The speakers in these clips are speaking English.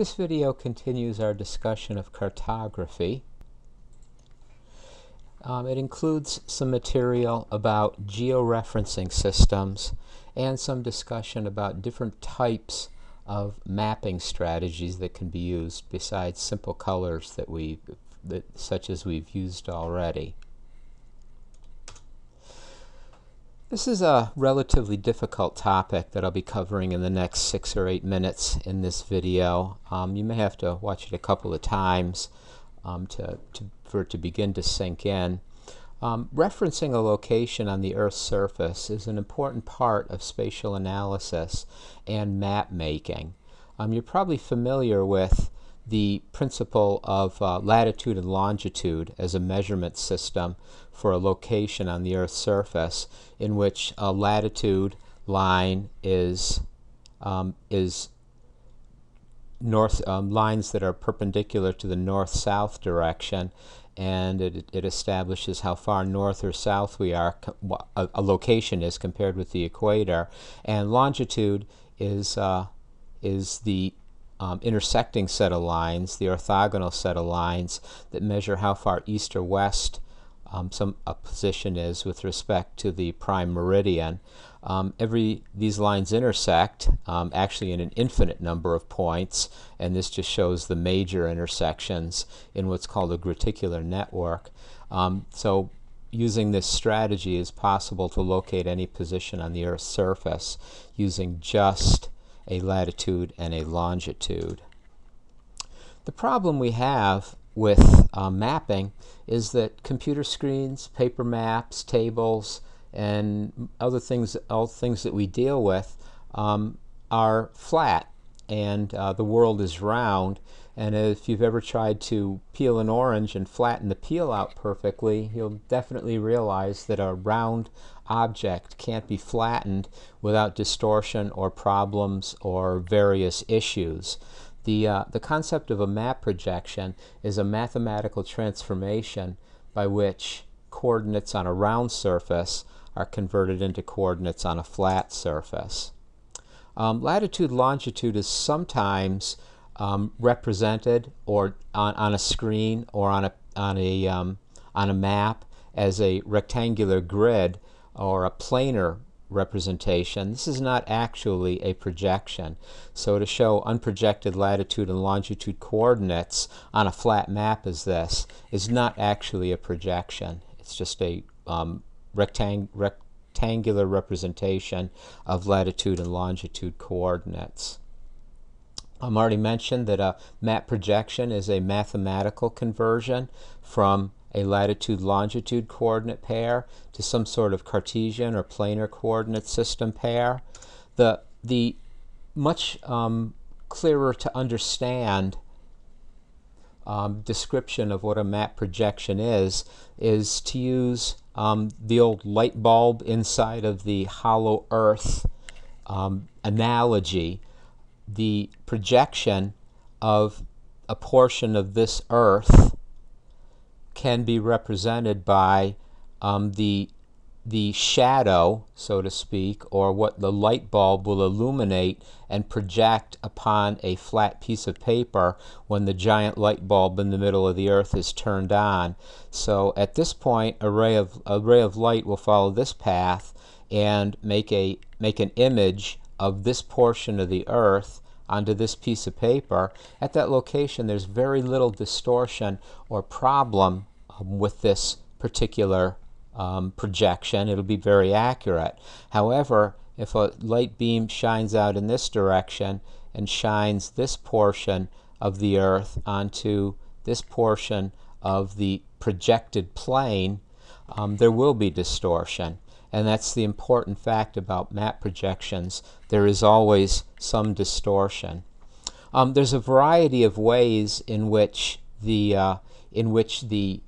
This video continues our discussion of cartography. Um, it includes some material about georeferencing systems and some discussion about different types of mapping strategies that can be used besides simple colors that we that, such as we've used already. This is a relatively difficult topic that I'll be covering in the next six or eight minutes in this video. Um, you may have to watch it a couple of times um, to, to, for it to begin to sink in. Um, referencing a location on the Earth's surface is an important part of spatial analysis and map making. Um, you're probably familiar with the principle of uh, latitude and longitude as a measurement system for a location on the Earth's surface in which a latitude line is, um, is north um, lines that are perpendicular to the north-south direction and it, it establishes how far north or south we are a, a location is compared with the equator and longitude is uh, is the um, intersecting set of lines, the orthogonal set of lines that measure how far east or west um, some a position is with respect to the prime meridian. Um, every these lines intersect um, actually in an infinite number of points, and this just shows the major intersections in what's called a graticular network. Um, so using this strategy is possible to locate any position on the Earth's surface using just a latitude and a longitude. The problem we have with uh, mapping is that computer screens, paper maps, tables, and other things, all things that we deal with um, are flat and uh, the world is round. And if you've ever tried to peel an orange and flatten the peel out perfectly, you'll definitely realize that a round object can't be flattened without distortion or problems or various issues. The, uh, the concept of a map projection is a mathematical transformation by which coordinates on a round surface are converted into coordinates on a flat surface. Um, latitude longitude is sometimes um, represented or on, on a screen or on a, on, a, um, on a map as a rectangular grid or a planar representation. This is not actually a projection. So to show unprojected latitude and longitude coordinates on a flat map as this is not actually a projection. It's just a um, rectang rectangular representation of latitude and longitude coordinates. I'm um, already mentioned that a map projection is a mathematical conversion from a latitude longitude coordinate pair to some sort of Cartesian or planar coordinate system pair. The, the much um, clearer to understand um, description of what a map projection is is to use um, the old light bulb inside of the hollow earth um, analogy, the projection of a portion of this earth can be represented by um, the the shadow, so to speak, or what the light bulb will illuminate and project upon a flat piece of paper when the giant light bulb in the middle of the earth is turned on. So at this point, a ray of, a ray of light will follow this path and make, a, make an image of this portion of the earth onto this piece of paper. At that location, there's very little distortion or problem um, with this particular um, projection. It'll be very accurate. However, if a light beam shines out in this direction and shines this portion of the Earth onto this portion of the projected plane, um, there will be distortion. And that's the important fact about map projections. There is always some distortion. Um, there's a variety of ways in which the, uh, in which the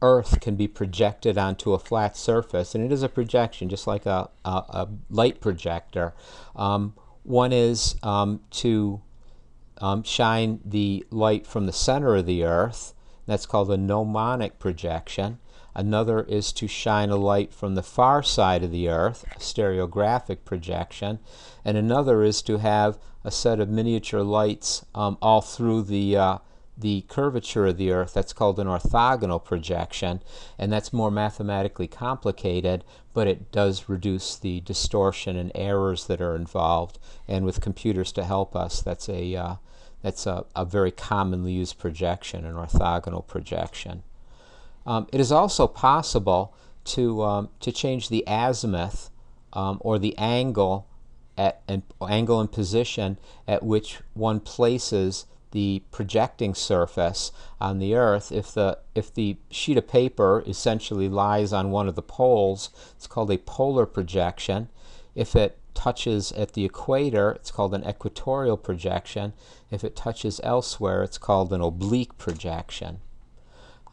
Earth can be projected onto a flat surface, and it is a projection, just like a, a, a light projector. Um, one is um, to um, shine the light from the center of the Earth, that's called a gnomonic projection. Another is to shine a light from the far side of the Earth, a stereographic projection. And another is to have a set of miniature lights um, all through the uh, the curvature of the Earth. That's called an orthogonal projection, and that's more mathematically complicated, but it does reduce the distortion and errors that are involved. And with computers to help us, that's a uh, that's a, a very commonly used projection, an orthogonal projection. Um, it is also possible to um, to change the azimuth um, or the angle at an angle and position at which one places the projecting surface on the earth if the if the sheet of paper essentially lies on one of the poles it's called a polar projection if it touches at the equator it's called an equatorial projection if it touches elsewhere it's called an oblique projection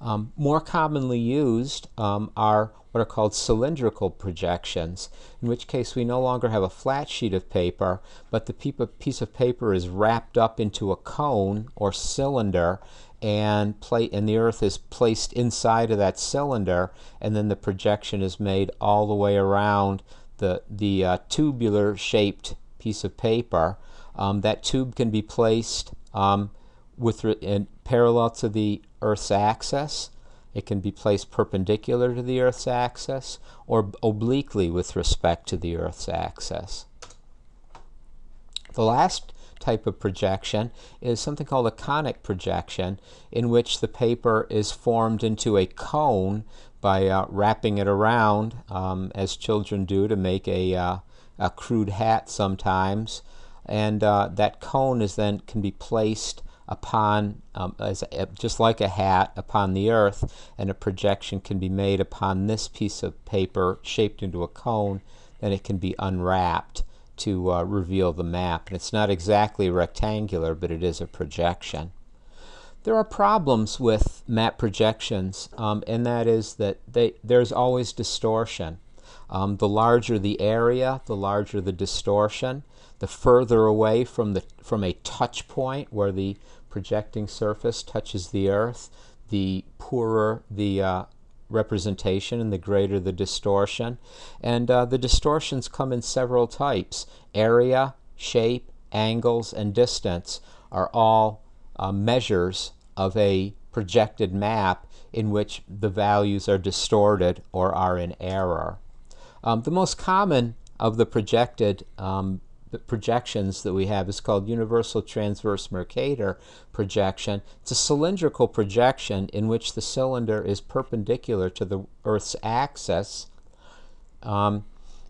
um, more commonly used um, are what are called cylindrical projections, in which case we no longer have a flat sheet of paper, but the piece of paper is wrapped up into a cone or cylinder and, and the earth is placed inside of that cylinder and then the projection is made all the way around the, the uh, tubular shaped piece of paper. Um, that tube can be placed um, with in parallel to the Earth's axis. It can be placed perpendicular to the Earth's axis or obliquely with respect to the Earth's axis. The last type of projection is something called a conic projection, in which the paper is formed into a cone by uh, wrapping it around, um, as children do to make a, uh, a crude hat sometimes. And uh, that cone is then can be placed upon, um, as, just like a hat, upon the earth, and a projection can be made upon this piece of paper shaped into a cone, then it can be unwrapped to uh, reveal the map. And it's not exactly rectangular, but it is a projection. There are problems with map projections, um, and that is that they, there's always distortion. Um, the larger the area, the larger the distortion, the further away from, the, from a touch point where the projecting surface touches the earth, the poorer the uh, representation and the greater the distortion. And uh, the distortions come in several types. Area, shape, angles, and distance are all uh, measures of a projected map in which the values are distorted or are in error. Um, the most common of the projected um, projections that we have is called universal transverse Mercator projection. It's a cylindrical projection in which the cylinder is perpendicular to the Earth's axis. Um,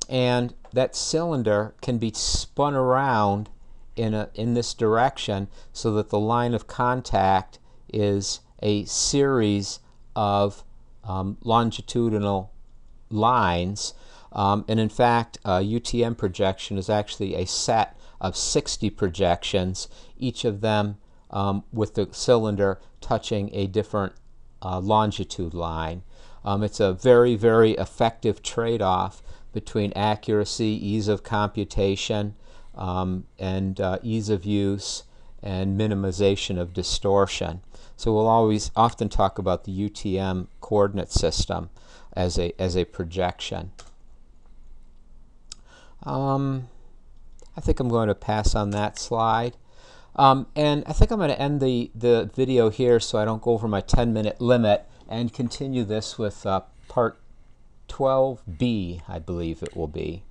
and that cylinder can be spun around in, a, in this direction so that the line of contact is a series of um, longitudinal lines um, and in fact, a uh, UTM projection is actually a set of 60 projections, each of them um, with the cylinder touching a different uh, longitude line. Um, it's a very, very effective trade-off between accuracy, ease of computation, um, and uh, ease of use, and minimization of distortion. So we'll always often talk about the UTM coordinate system as a, as a projection. Um, I think I'm going to pass on that slide. Um, and I think I'm going to end the, the video here so I don't go over my 10 minute limit and continue this with uh, part 12B, I believe it will be.